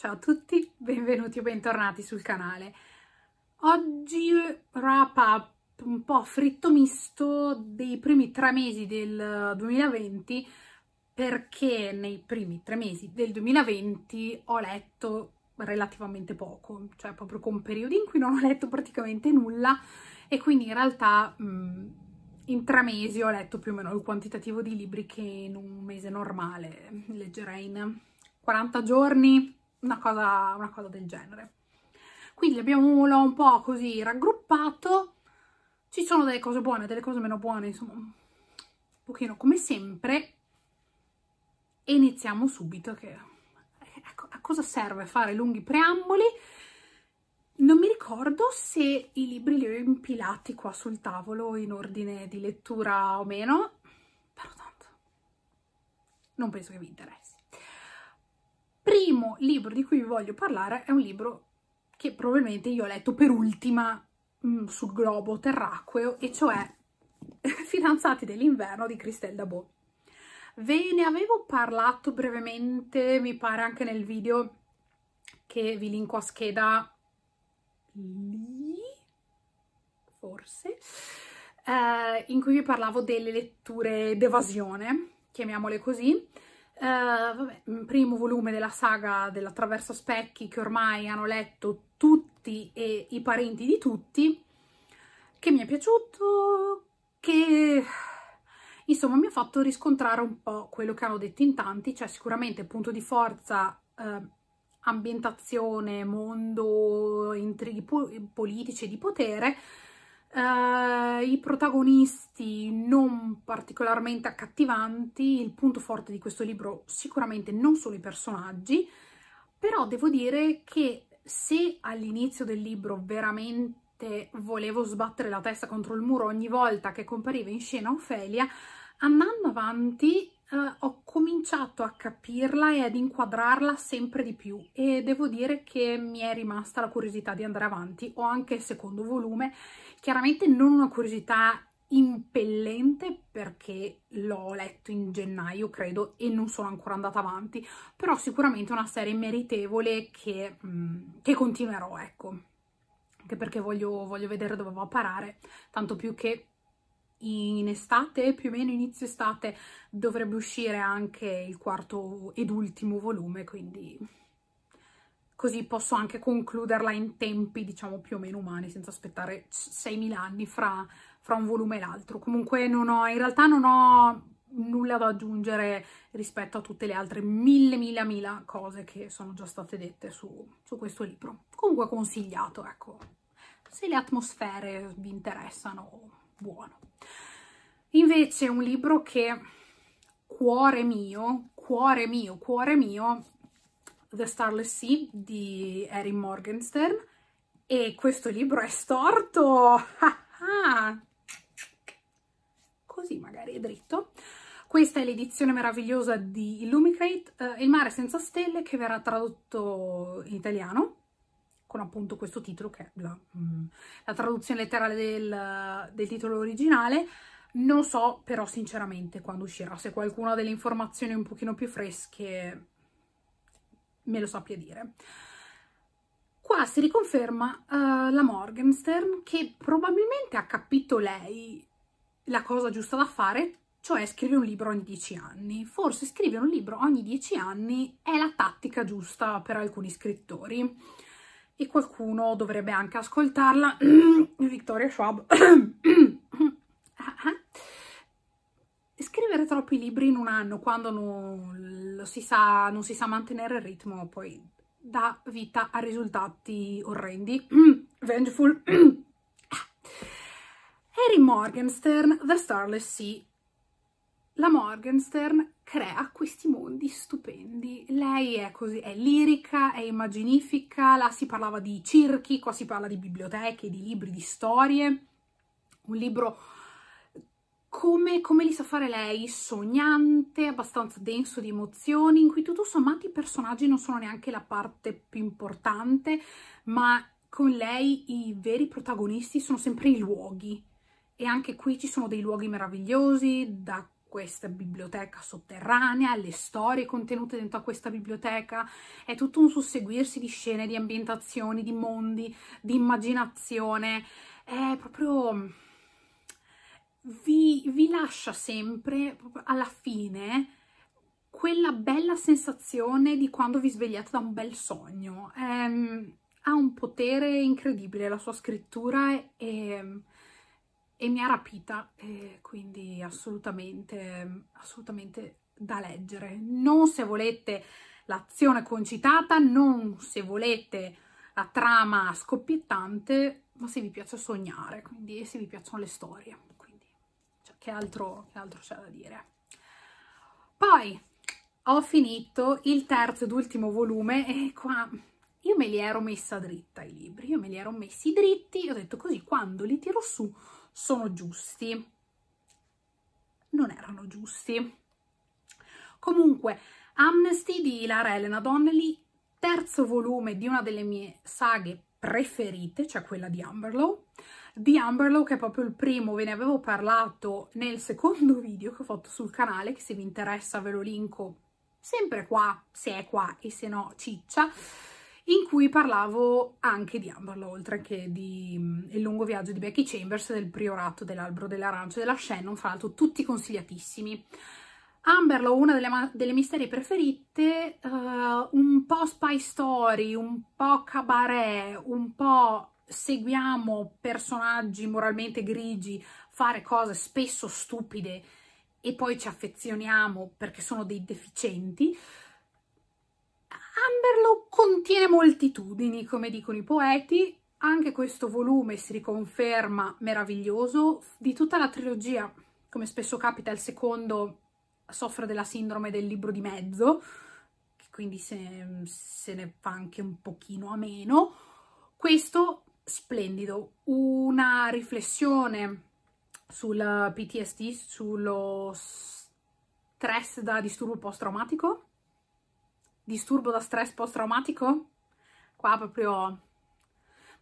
Ciao a tutti, benvenuti o bentornati sul canale. Oggi wrap up un po' fritto misto dei primi tre mesi del 2020 perché nei primi tre mesi del 2020 ho letto relativamente poco, cioè proprio con periodi in cui non ho letto praticamente nulla e quindi in realtà mh, mm, in tre mesi ho letto più o meno il quantitativo di libri che in un mese normale leggerei in 40 giorni una cosa, una cosa del genere. Quindi abbiamo un po' così raggruppato, ci sono delle cose buone, delle cose meno buone, insomma, un pochino come sempre. E iniziamo subito, che ecco, a cosa serve fare lunghi preamboli? Non mi ricordo se i libri li ho impilati qua sul tavolo in ordine di lettura o meno, però tanto non penso che vi interessi primo libro di cui vi voglio parlare è un libro che probabilmente io ho letto per ultima mh, mm, sul globo terracqueo, e cioè Fidanzati dell'inverno di Christelle Dabot. Ve ne avevo parlato brevemente, mi pare anche nel video che vi linko a scheda lì, forse, eh, in cui vi parlavo delle letture d'evasione, chiamiamole così, Uh, vabbè, mm, primo volume della saga dell'attraverso specchi che ormai hanno letto tutti e i parenti di tutti, che mi è piaciuto, che insomma mi ha fatto riscontrare un po' quello che hanno detto in tanti, cioè sicuramente punto di forza, eh, ambientazione, mondo, intrighi po politici e di potere, eh, eh, i protagonisti non particolarmente accattivanti, il punto forte di questo libro sicuramente non sono i personaggi, però devo dire che se all'inizio del libro veramente volevo sbattere la testa contro il muro ogni volta che compariva in scena Ofelia, andando avanti Uh, ho cominciato a capirla e ad inquadrarla sempre di più e devo dire che mi è rimasta la curiosità di andare avanti, ho anche il secondo volume Chiaramente non una curiosità impellente perché l'ho letto in gennaio credo e non sono ancora andata avanti però sicuramente una serie meritevole che, mm, che continuerò ecco anche perché voglio, voglio vedere dove va a parare tanto più che in estate più o meno inizio estate dovrebbe uscire anche il quarto ed ultimo volume quindi così posso anche concluderla in tempi, diciamo, più o meno umani, senza aspettare 6.000 anni fra, fra un volume e l'altro. Comunque non ho, in realtà non ho nulla da aggiungere rispetto a tutte le altre mille, mille, mille cose che sono già state dette su, su questo libro. Comunque consigliato, ecco, se le atmosfere vi interessano, buono. Invece un libro che, cuore mio, cuore mio, cuore mio, The Starless Sea di Erin Morgenstern e questo libro è storto, così magari è dritto. Questa è l'edizione meravigliosa di Illumicrate, eh, Il mare senza stelle, che verrà tradotto in italiano, con appunto questo titolo che è la, mm, la traduzione letterale del, del titolo originale, non so però sinceramente quando uscirà, se qualcuno ha delle informazioni un pochino più fresche me lo sappia dire. Qua si riconferma uh, la Morgenstern che probabilmente ha capito lei la cosa giusta da fare, cioè scrivere un libro ogni dieci anni. Forse scrivere un libro ogni dieci anni è la tattica giusta per alcuni scrittori e qualcuno dovrebbe anche ascoltarla. Victoria Schwab. Ah, ah scrivere troppi libri in un anno quando non si, sa, non si sa mantenere il ritmo poi dà vita a risultati orrendi. Vengeful. Harry ah. Morgenstern, The Starless Sea. La Morgenstern crea questi mondi stupendi. Lei è così, è lirica, è immaginifica, là si parlava di circhi, qua si parla di biblioteche, di libri, di storie. Un libro come, come, li sa fare lei, sognante, abbastanza denso di emozioni, in cui tutto sommato i personaggi non sono neanche la parte più importante, ma con lei i veri protagonisti sono sempre i luoghi. E anche qui ci sono dei luoghi meravigliosi, da questa biblioteca sotterranea, le storie contenute dentro a questa biblioteca, è tutto un susseguirsi di scene, di ambientazioni, di mondi, di immaginazione, è proprio vi, vi lascia sempre alla fine quella bella sensazione di quando vi svegliate da un bel sogno. Ehm, ha un potere incredibile la sua scrittura e, e mi ha rapita, e quindi assolutamente, assolutamente da leggere. Non se volete l'azione concitata, non se volete la trama scoppiettante, ma se vi piace sognare, quindi se vi piacciono le storie che altro, che altro c'è da dire. Poi ho finito il terzo ed ultimo volume e qua io me li ero messa dritta i libri, io me li ero messi dritti e ho detto così quando li tiro su sono giusti. Non erano giusti. Comunque, Amnesty di Lara Elena Donnelly, terzo volume di una delle mie saghe preferite, cioè quella di Amberlow. Di Amberlow che è proprio il primo, ve ne avevo parlato nel secondo video che ho fatto sul canale, che se vi interessa ve lo linko sempre qua, se è qua e se no ciccia, in cui parlavo anche di Amberlow, oltre che di um, Il lungo viaggio di Becky Chambers, del priorato dell'albero dell'arancio della Shannon, fra l'altro tutti consigliatissimi. Amberlo, una delle, delle mie serie preferite, uh, un po' spy story, un po' cabaret, un po' seguiamo personaggi moralmente grigi fare cose spesso stupide e poi ci affezioniamo perché sono dei deficienti. Amberlo contiene moltitudini, come dicono i poeti, anche questo volume si riconferma meraviglioso. Di tutta la trilogia, come spesso capita, il secondo soffre della sindrome del libro di mezzo, quindi se, se ne fa anche un pochino a meno. Questo, splendido, una riflessione sul PTSD, sullo stress da disturbo post-traumatico, disturbo da stress post-traumatico, qua proprio,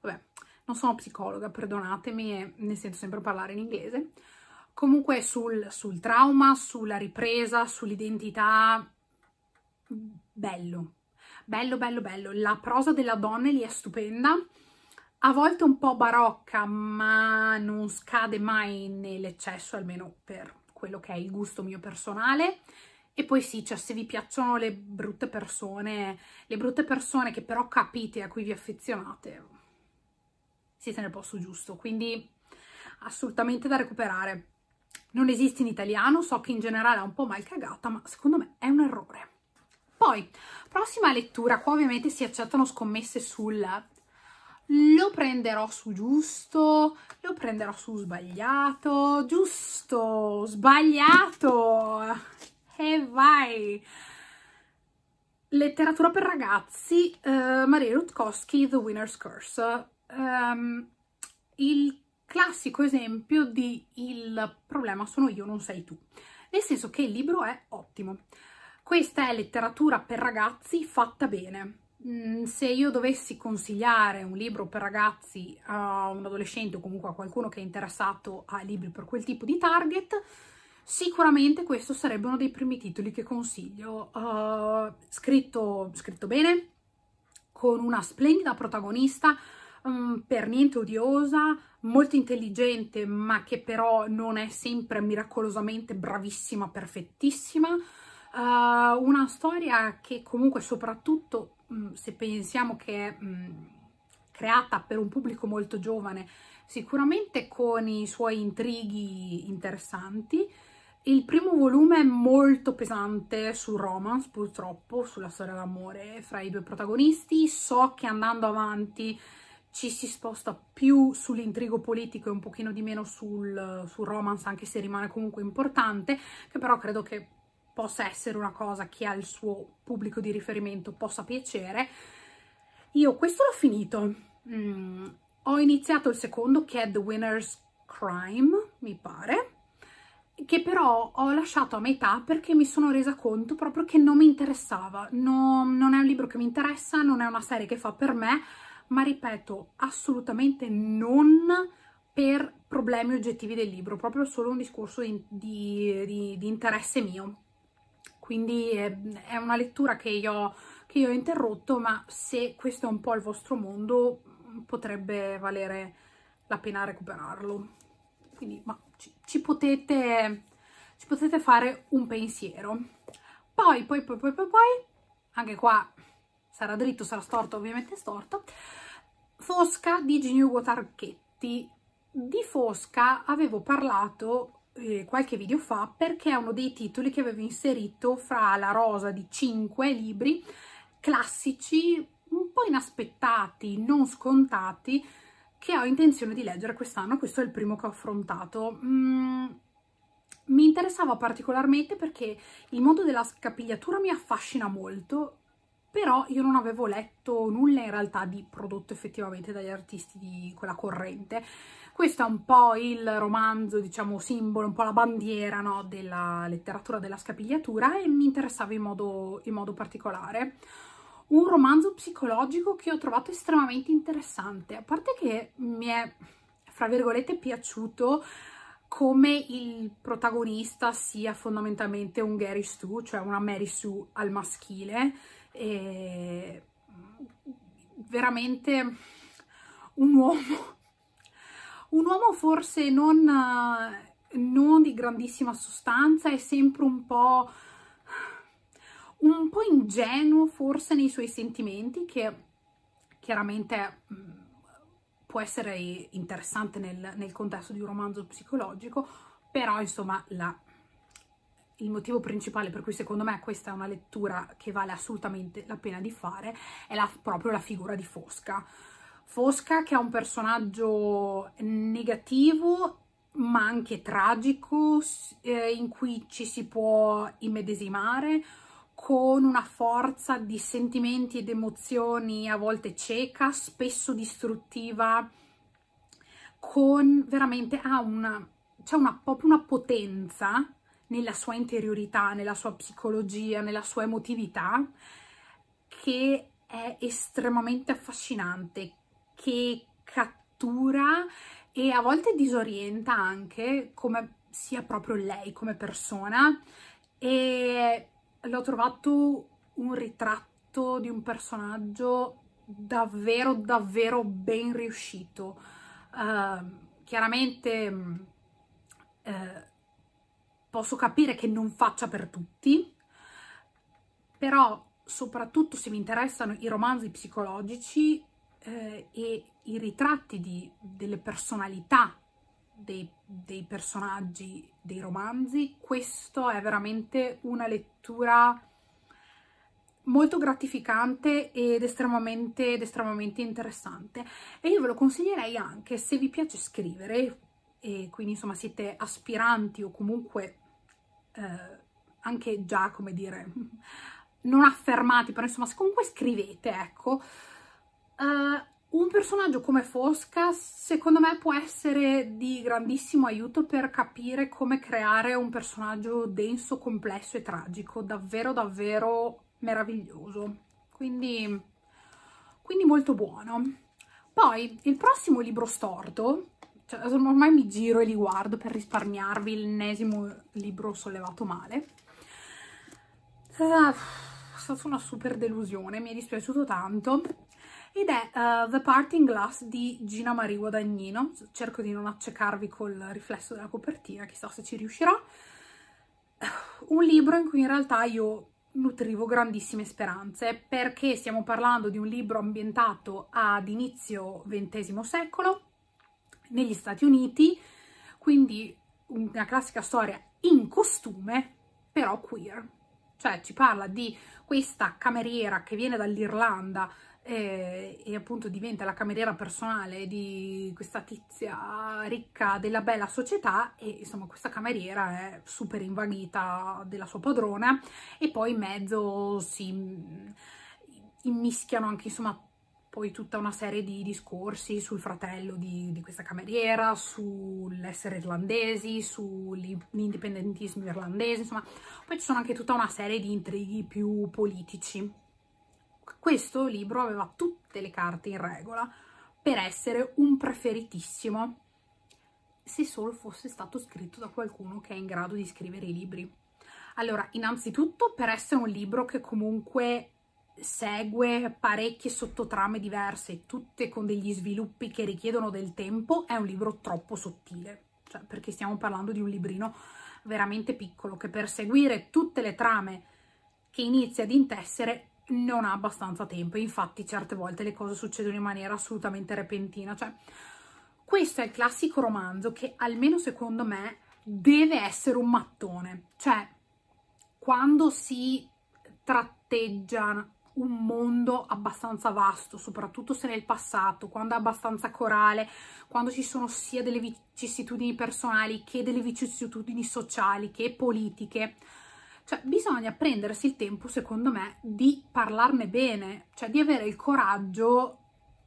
vabbè, non sono psicologa, perdonatemi, ne sento sempre parlare in inglese, comunque sul, sul trauma, sulla ripresa, sull'identità, bello, bello, bello, bello. La prosa della donna lì è stupenda, a volte un po' barocca, ma non scade mai nell'eccesso, almeno per quello che è il gusto mio personale. E poi sì, cioè se vi piacciono le brutte persone, le brutte persone che però capite, a cui vi affezionate, siete nel posto giusto, quindi assolutamente da recuperare non esiste in italiano, so che in generale è un po' mal cagata, ma secondo me è un errore. Poi, prossima lettura, qua ovviamente si accettano scommesse sul lo prenderò su giusto, lo prenderò su sbagliato, giusto, sbagliato, e vai! Letteratura per ragazzi, uh, Maria Rutkowski, The Winner's Curse. Um, il classico esempio di il problema sono io, non sei tu. Nel senso che il libro è ottimo. Questa è letteratura per ragazzi fatta bene. Mm, se io dovessi consigliare un libro per ragazzi a un adolescente o comunque a qualcuno che è interessato a libri per quel tipo di target, sicuramente questo sarebbe uno dei primi titoli che consiglio. Uh, scritto, scritto bene, con una splendida protagonista, um, per niente odiosa, molto intelligente ma che però non è sempre miracolosamente bravissima, perfettissima, uh, una storia che comunque soprattutto um, se pensiamo che è um, creata per un pubblico molto giovane, sicuramente con i suoi intrighi interessanti, il primo volume è molto pesante sul romance, purtroppo, sulla storia d'amore fra i due protagonisti. So che andando avanti ci si sposta più sull'intrigo politico e un pochino di meno sul, sul romance, anche se rimane comunque importante, che però credo che possa essere una cosa che al suo pubblico di riferimento possa piacere. Io questo l'ho finito. Mm, ho iniziato il secondo che è The Winner's Crime, mi pare, che però ho lasciato a metà perché mi sono resa conto proprio che non mi interessava. No, non è un libro che mi interessa, non è una serie che fa per me, ma ripeto, assolutamente non per problemi oggettivi del libro, proprio solo un discorso di, di, di, di interesse mio. Quindi è, ehm, è una lettura che io, che io, ho interrotto, ma se questo è un po' il vostro mondo potrebbe valere la pena recuperarlo. Quindi ma ci, ci potete, ci potete fare un pensiero. Poi, poi, poi, poi, poi, poi, anche qua sarà dritto, sarà storto, ovviamente è storto. Fosca di Giniugo Tarchetti. Di Fosca avevo parlato eh, qualche video fa perché è uno dei titoli che avevo inserito fra la rosa di cinque libri classici un po' inaspettati, non scontati, che ho intenzione di leggere quest'anno. Questo è il primo che ho affrontato. Mm, mi interessava particolarmente perché il mondo della scapigliatura mi affascina molto però io non avevo letto nulla in realtà di prodotto effettivamente dagli artisti di quella corrente. Questo è un po' il romanzo, diciamo, simbolo, un po' la bandiera no, della letteratura della scapigliatura e mi interessava in modo, in modo particolare un romanzo psicologico che ho trovato estremamente interessante, a parte che mi è, fra virgolette, piaciuto come il protagonista sia fondamentalmente un Gary Stu, cioè una Mary Sue al maschile, e veramente un uomo, un uomo forse non, non di grandissima sostanza, è sempre un po', un po' ingenuo forse nei suoi sentimenti che chiaramente mm, può essere interessante nel, nel contesto di un romanzo psicologico, però insomma la il motivo principale per cui secondo me questa è una lettura che vale assolutamente la pena di fare è la, proprio la figura di Fosca. Fosca che è un personaggio negativo ma anche tragico eh, in cui ci si può immedesimare con una forza di sentimenti ed emozioni a volte cieca, spesso distruttiva, con veramente ah, una, c'è una, una potenza nella sua interiorità, nella sua psicologia, nella sua emotività, che è estremamente affascinante, che cattura e a volte disorienta anche come sia proprio lei come persona e l'ho trovato un ritratto di un personaggio davvero davvero ben riuscito uh, chiaramente uh, posso capire che non faccia per tutti, però soprattutto se mi interessano i romanzi psicologici eh, e i ritratti di, delle personalità dei, dei, personaggi dei romanzi, questo è veramente una lettura molto gratificante ed estremamente, ed estremamente interessante. E io ve lo consiglierei anche se vi piace scrivere, e quindi insomma siete aspiranti o comunque eh, anche già, come dire, non affermati, però insomma, comunque scrivete, ecco, eh, un personaggio come Fosca secondo me può essere di grandissimo aiuto per capire come creare un personaggio denso, complesso e tragico, davvero davvero meraviglioso, quindi, quindi molto buono. Poi il prossimo libro storto cioè, ormai mi giro e li guardo per risparmiarvi l'ennesimo libro sollevato male. Ah, è stata una super delusione, mi è dispiaciuto tanto. Ed è uh, The Parting Glass di Gina Marie Guadagnino. Cerco di non accecarvi col riflesso della copertina, chissà se ci riuscirò. Un libro in cui in realtà io nutrivo grandissime speranze perché stiamo parlando di un libro ambientato ad inizio XX secolo negli Stati Uniti, quindi una classica storia in costume, però queer. Cioè ci parla di questa cameriera che viene dall'Irlanda eh, e appunto diventa la cameriera personale di questa tizia ricca della bella società e insomma questa cameriera è super invaghita della sua padrona e poi in mezzo si immischiano anche insomma poi tutta una serie di discorsi sul fratello di, di questa cameriera, sull'essere irlandesi, sull'indipendentismo irlandese, insomma, poi ci sono anche tutta una serie di intrighi più politici. Questo libro aveva tutte le carte in regola per essere un preferitissimo se solo fosse stato scritto da qualcuno che è in grado di scrivere i libri. Allora, innanzitutto per essere un libro che comunque segue parecchie sottotrame diverse, tutte con degli sviluppi che richiedono del tempo, è un libro troppo sottile, cioè, perché stiamo parlando di un librino veramente piccolo che per seguire tutte le trame che inizia ad intessere non ha abbastanza tempo, infatti certe volte le cose succedono in maniera assolutamente repentina, cioè questo è il classico romanzo che almeno secondo me deve essere un mattone, cioè quando si tratteggia un mondo abbastanza vasto, soprattutto se nel passato, quando è abbastanza corale, quando ci sono sia delle vicissitudini personali che delle vicissitudini sociali che politiche. Cioè, bisogna prendersi il tempo, secondo me, di parlarne bene, cioè di avere il coraggio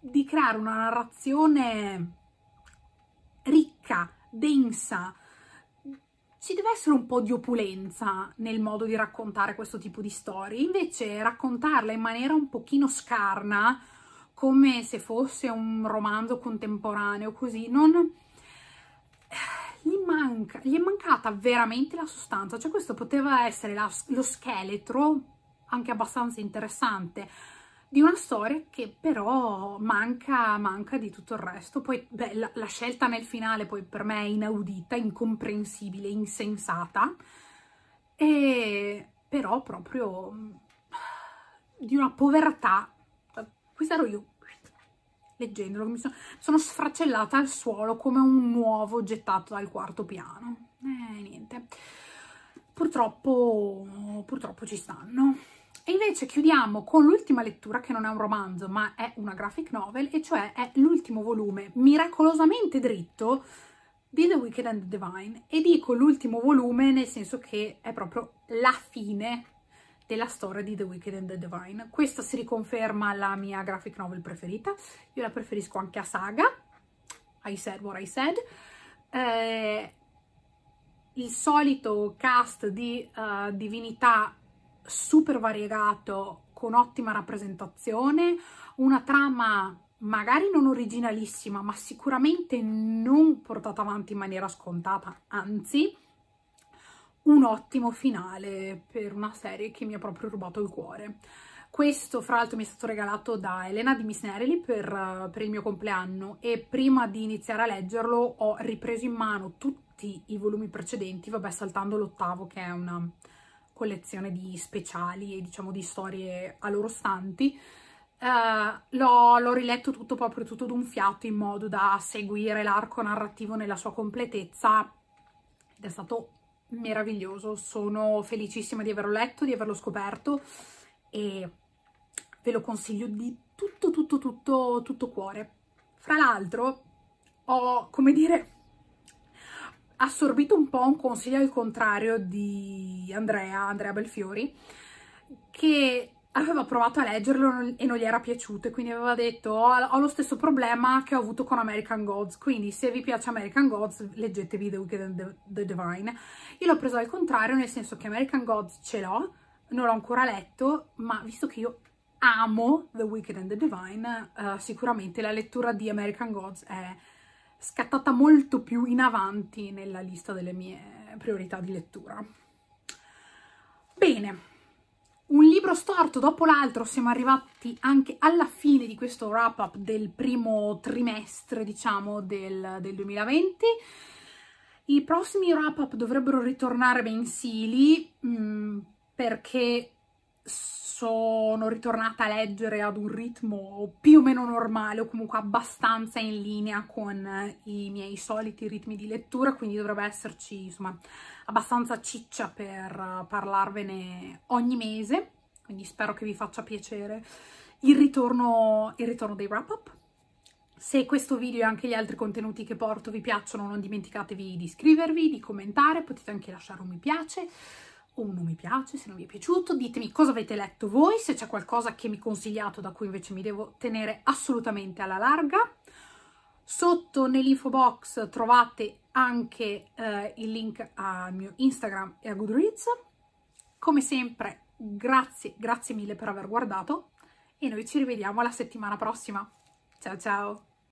di creare una narrazione ricca, densa, ci deve essere un po' di opulenza nel modo di raccontare questo tipo di storie, invece raccontarla in maniera un pochino scarna, come se fosse un romanzo contemporaneo, così, non... Eh, gli, manca, gli è mancata veramente la sostanza, cioè questo poteva essere la, lo scheletro, anche abbastanza interessante, di una storia che però manca, manca di tutto il resto. Poi beh, la, la, scelta nel finale poi per me è inaudita, incomprensibile, insensata, e però proprio mm, di una povertà. Questa ero io, leggendolo, mi sono, sono sfracellata al suolo come un uovo gettato dal quarto piano. Eh, niente. Purtroppo, purtroppo ci stanno. E invece chiudiamo con l'ultima lettura, che non è un romanzo, ma è una graphic novel, e cioè è l'ultimo volume, miracolosamente dritto, di The Wicked and the Divine. E dico l'ultimo volume nel senso che è proprio la fine della storia di The Wicked and the Divine. Questa si riconferma la mia graphic novel preferita. Io la preferisco anche a Saga, I Said What I Said. Eh, il solito cast di uh, divinità super variegato con ottima rappresentazione, una trama magari non originalissima, ma sicuramente non portata avanti in maniera scontata, anzi un ottimo finale per una serie che mi ha proprio rubato il cuore. Questo, fra l'altro, mi è stato regalato da Elena di Miss Nerely per, per il mio compleanno e prima di iniziare a leggerlo ho ripreso in mano tutti i volumi precedenti, vabbè saltando l'ottavo che è una collezione di speciali e diciamo di storie a loro stanti, eh, l'ho riletto tutto proprio tutto d'un fiato in modo da seguire l'arco narrativo nella sua completezza ed è stato meraviglioso, sono felicissima di averlo letto, di averlo scoperto e ve lo consiglio di tutto tutto tutto tutto cuore. Fra l'altro ho, come dire, assorbito un po' un consiglio al contrario di Andrea, Andrea Belfiori, che aveva provato a leggerlo e non gli era piaciuto e quindi aveva detto ho lo stesso problema che ho avuto con American Gods quindi se vi piace American Gods leggetevi The Wicked and the, Divine io l'ho preso al contrario nel senso che American Gods ce l'ho non l'ho ancora letto ma visto che io amo The Wicked and the Divine uh, sicuramente la lettura di American Gods è scattata molto più in avanti nella lista delle mie priorità di lettura. Bene, un libro storto dopo l'altro, siamo arrivati anche alla fine di questo wrap up del primo trimestre, diciamo, del, del 2020. I prossimi wrap up dovrebbero ritornare mensili mh, mm, perché sono ritornata a leggere ad un ritmo più o meno normale o comunque abbastanza in linea con eh, i miei soliti ritmi di lettura, quindi dovrebbe esserci insomma abbastanza ciccia per eh, parlarvene ogni mese, quindi spero che vi faccia piacere il ritorno, il ritorno dei wrap-up. Se questo video e anche gli altri contenuti che porto vi piacciono non dimenticatevi di iscrivervi, di commentare, potete anche lasciare un mi piace, un non mi piace, se non vi è piaciuto, ditemi cosa avete letto voi, se c'è qualcosa che mi consigliato da cui invece mi devo tenere assolutamente alla larga. Sotto nell'info box trovate anche eh, il link al mio Instagram e a Goodreads. Come sempre, grazie, grazie mille per aver guardato e noi ci rivediamo la settimana prossima. Ciao ciao!